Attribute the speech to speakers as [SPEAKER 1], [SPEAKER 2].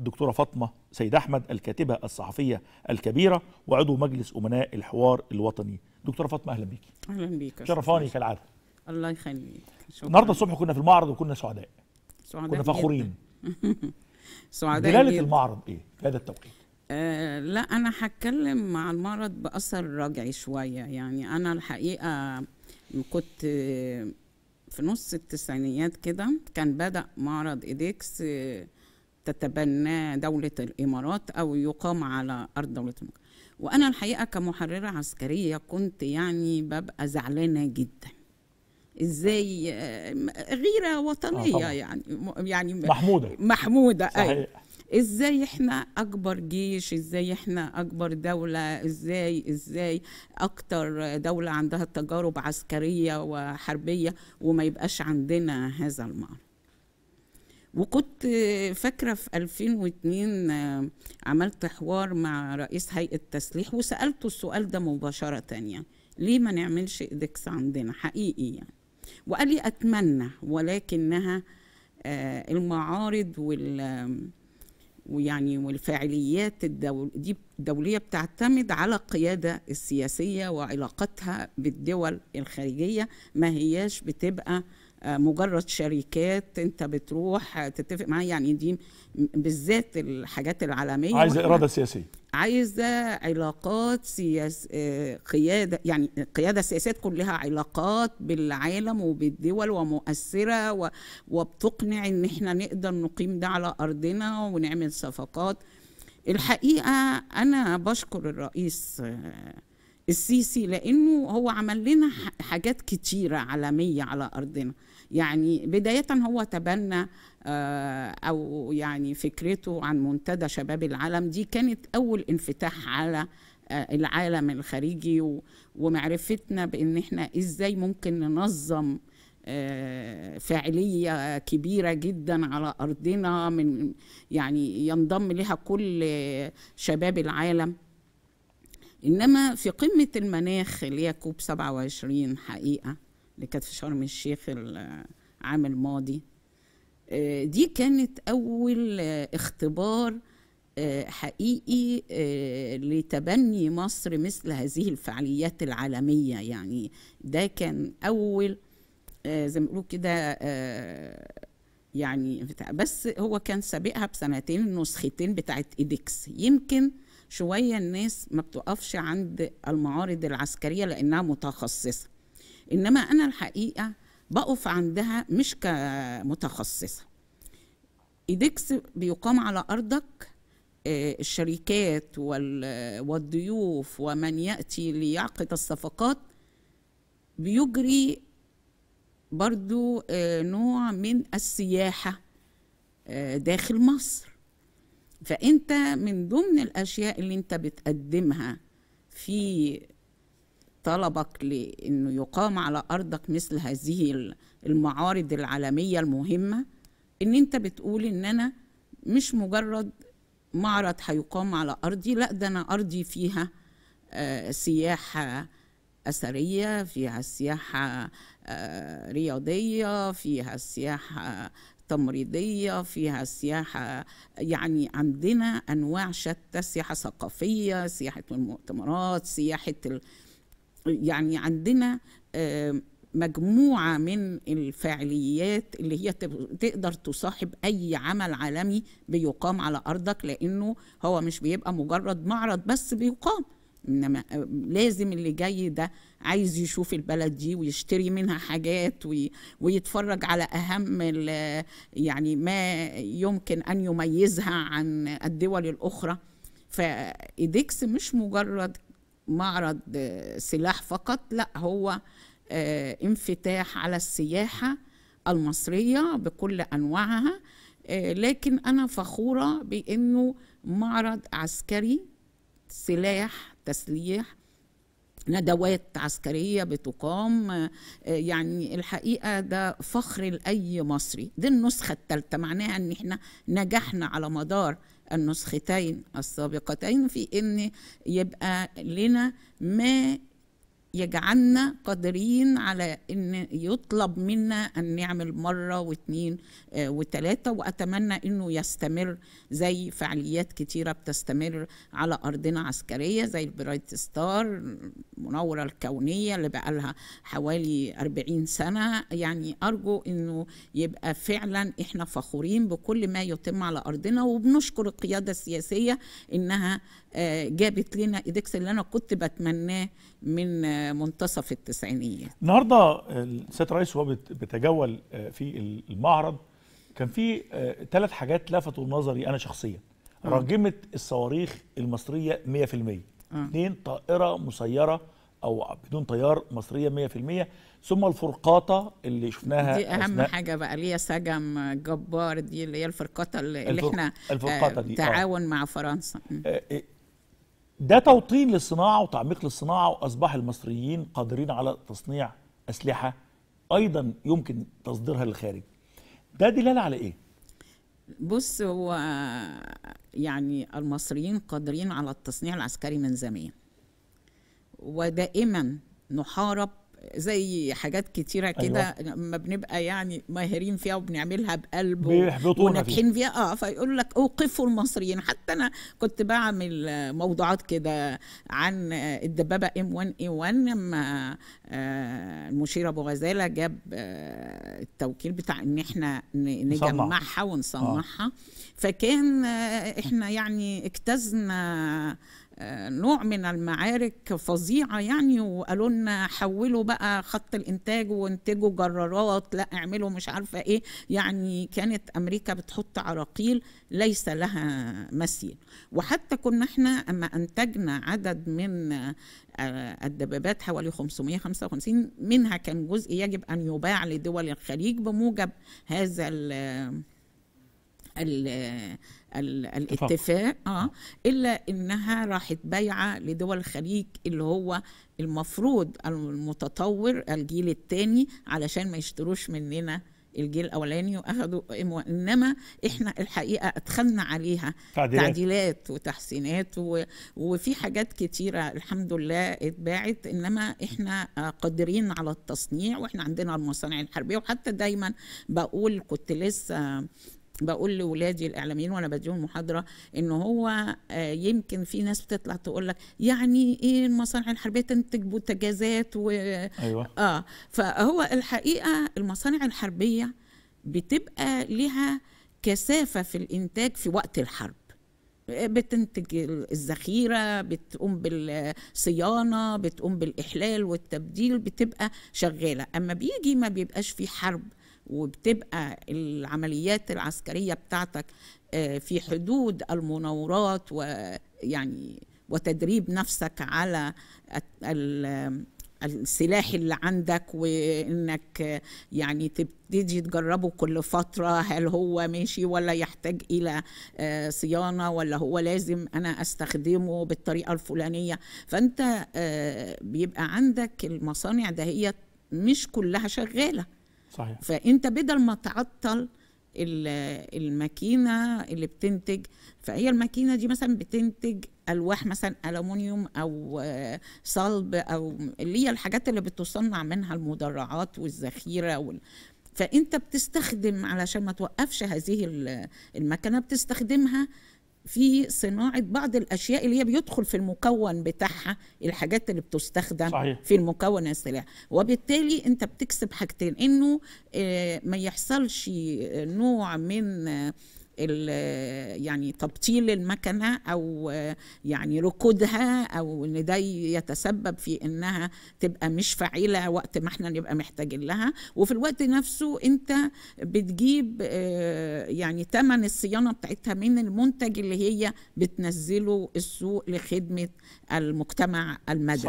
[SPEAKER 1] الدكتورة فاطمة سيد أحمد الكاتبة الصحفية الكبيرة وعضو مجلس أمناء الحوار الوطني دكتورة فاطمة أهلا بيكي أهلا بيك شرفاني كالعادة الله يخليك النهارده الصبح كنا في المعرض وكنا سعداء سعداء كنا فخورين سعداء دلالة المعرض إيه في هذا التوقيت؟ أه لا أنا هتكلم مع المعرض بأثر رجعي شوية يعني أنا الحقيقة كنت في نص التسعينيات كده كان بدأ معرض إيديكس آه، تتبناه دولة الإمارات أو يقام على أرض دولة الإمارات وأنا الحقيقة كمحررة عسكرية كنت يعني ببقى زعلانة جدا ازاي غيره آه، وطنيه آه يعني يعني محموده محموده أي. ازاي احنا اكبر جيش ازاي احنا اكبر دولة ازاي ازاي اكتر دولة عندها تجارب عسكرية وحربية وما يبقاش عندنا هذا المعنى وكنت فاكرة في 2002 آه، عملت حوار مع رئيس هيئة تسليح وسألته السؤال ده مباشرة يعني ليه ما نعملش إيدكس عندنا حقيقي يعني وقال لي أتمنى ولكنها آه، المعارض وال ويعني والفاعليات الدول دي الدولية بتعتمد على القيادة السياسية وعلاقتها بالدول الخارجية ما هياش بتبقى مجرد شركات انت بتروح تتفق معايا يعني دي بالذات الحاجات العالميه عايزه اراده سياسيه عايزه علاقات سياس قياده يعني قياده سياسات كلها علاقات بالعالم وبالدول ومؤثره و... وبتقنع ان احنا نقدر نقيم ده على ارضنا ونعمل صفقات الحقيقه انا بشكر الرئيس السيسي لانه هو عمل لنا حاجات كتيره عالميه على ارضنا يعني بدايه هو تبنى آه، او يعني فكرته عن منتدى شباب العالم دي كانت اول انفتاح على آه، العالم الخارجي ومعرفتنا بان احنا ازاي ممكن ننظم آه، فاعلية كبيرة جدا على أرضنا من يعني ينضم لها كل شباب العالم إنما في قمة المناخ اللي هي كوب 27 حقيقة اللي كانت في شرم الشيخ العام الماضي آه، دي كانت أول آه، اختبار آه، حقيقي لتبني مصر مثل هذه الفعاليات العالمية يعني ده كان أول زي ما بيقولوا كده يعني بس هو كان سابقها بسنتين نسختين بتاعت ايديكس يمكن شويه الناس ما بتقفش عند المعارض العسكريه لانها متخصصه انما انا الحقيقه بقف عندها مش كمتخصصه ايدكس بيقام على ارضك آه، الشركات والضيوف ومن ياتي ليعقد الصفقات بيجري برضو آه، نوع من السياحه آه، داخل مصر فانت من ضمن الاشياء اللي انت بتقدمها في طلبك لانه يقام على ارضك مثل هذه المعارض العالميه المهمه ان انت بتقول ان انا مش مجرد معرض هيقام على ارضي لا ده انا ارضي فيها آه، سياحه اثريه فيها سياحه آه، رياضيه فيها سياحه تمريضيه فيها سياحه يعني عندنا انواع شتى سياحه ثقافيه سياحه المؤتمرات سياحه ال... يعني عندنا مجموعه من الفعاليات اللي هي تقدر تصاحب اي عمل عالمي بيقام على ارضك لانه هو مش بيبقى مجرد معرض بس بيقام انما آه، لازم اللي جاي ده عايز يشوف البلد دي ويشتري منها حاجات وي ويتفرج على اهم يعني ما يمكن ان يميزها عن الدول الاخرى فايديكس مش مجرد معرض آه، سلاح فقط لا هو آه، انفتاح على السياحه المصريه بكل انواعها لكن انا فخوره بانه معرض عسكري سلاح التسليح ندوات عسكرية بتقام آه، يعني الحقيقة ده فخر لأي مصري دي النسخة الثالثة معناها أن احنا نجحنا على مدار النسختين السابقتين في أن يبقى لنا ما يجعلنا قادرين على ان يطلب منا ان نعمل مره واثنين آه، وثلاثه واتمنى انه يستمر زي فعاليات كتيره بتستمر على ارضنا عسكريه زي البرايت ستار المنوره الكونيه اللي بقى لها حوالي 40 سنه يعني ارجو انه يبقى فعلا احنا فخورين بكل ما يتم على ارضنا وبنشكر القياده السياسيه انها آه، جابت لنا ايدكس اللي انا كنت بتمناه من آه، منتصف التسعينيه النهارده السيد الرئيس وهو بيتجول آه، في المعرض كان في ثلاث آه، حاجات لفتوا نظري انا شخصيا راجمه الصواريخ المصريه 100% اثنين طائره مسيره او بدون طيار مصريه 100% ثم الفرقاطه اللي شفناها دي اهم حاجه بقى ليها سجم جبار دي اللي هي الفرقاطه اللي, الفرق... اللي احنا آه، الفرقاطة دي. تعاون آه. مع فرنسا آه. ده توطين للصناعة وتعميق للصناعة وأصبح المصريين قادرين على تصنيع أسلحة أيضا يمكن تصديرها للخارج ده دلالة على إيه؟ بص هو يعني المصريين قادرين على التصنيع العسكري من زمان ودائما نحارب زي حاجات كتيرة أيوة. كده أيوة. لما بنبقى يعني ماهرين فيها وبنعملها بقلب وناجحين فيها اه فيقول لك اوقفوا المصريين حتى انا كنت بعمل موضوعات كده عن الدبابة ام 1 اي 1 لما آه، المشير ابو غزالة جاب آه، التوكيل بتاع ان احنا نجمعها ونصنعها آه. فكان آه، احنا يعني اجتزنا نوع من المعارك فظيعه يعني وقالوا لنا حولوا بقى خط الانتاج وانتجوا جرارات لا اعملوا مش عارفه ايه يعني كانت امريكا بتحط عراقيل ليس لها مثيل وحتى كنا احنا اما انتجنا عدد من آه، الدبابات حوالي 555 منها كان جزء يجب ان يباع لدول الخليج بموجب هذا ال الاتفاق اه الا انها راحت بايعه لدول الخليج اللي هو المفروض المتطور الجيل الثاني علشان ما يشتروش مننا الجيل الاولاني واخدوا انما احنا الحقيقه ادخلنا عليها تعديلات, تعديلات وتحسينات و... وفي حاجات كتيره الحمد لله اتباعت انما احنا آه، قادرين على التصنيع واحنا عندنا المصانع الحربيه وحتى دايما بقول كنت لسه بقول لولادي الاعلاميين وانا بديهم محاضره ان هو آه، يمكن في ناس بتطلع تقول لك يعني ايه المصانع الحربيه تنتج بوتجازات و أيوة. اه فهو الحقيقه المصانع الحربيه بتبقى لها كثافه في الانتاج في وقت الحرب بتنتج الذخيرة بتقوم بالصيانة بتقوم بالإحلال والتبديل بتبقى شغالة أما بيجي ما بيبقاش في حرب وبتبقى العمليات العسكرية بتاعتك آه، في حدود المناورات ويعني وتدريب نفسك على السلاح اللي عندك وانك يعني تبتدي تجربه كل فتره هل هو ماشي ولا يحتاج الى آه، صيانه ولا هو لازم انا استخدمه بالطريقه الفلانيه فانت آه، بيبقى عندك المصانع دهيت مش كلها شغاله صحيح. فانت بدل ما تعطل الماكينه اللي بتنتج فهي الماكينه دي مثلا بتنتج الواح مثلا الومنيوم او آه، صلب او اللي هي الحاجات اللي بتصنع منها المدرعات والذخيره وال... فانت بتستخدم علشان ما توقفش هذه المكنه بتستخدمها في صناعه بعض الاشياء اللي هي بيدخل في المكون بتاعها الحاجات اللي بتستخدم صحيح. في المكون السلاح وبالتالي انت بتكسب حاجتين انه آه، ما يحصلش نوع من آه، يعني تبطيل المكنه او يعني ركودها او ان ده يتسبب في انها تبقى مش فاعله وقت ما احنا نبقى محتاجين لها وفي الوقت نفسه انت بتجيب آه، يعني ثمن الصيانه بتاعتها من المنتج اللي هي بتنزله السوق لخدمه المجتمع المدني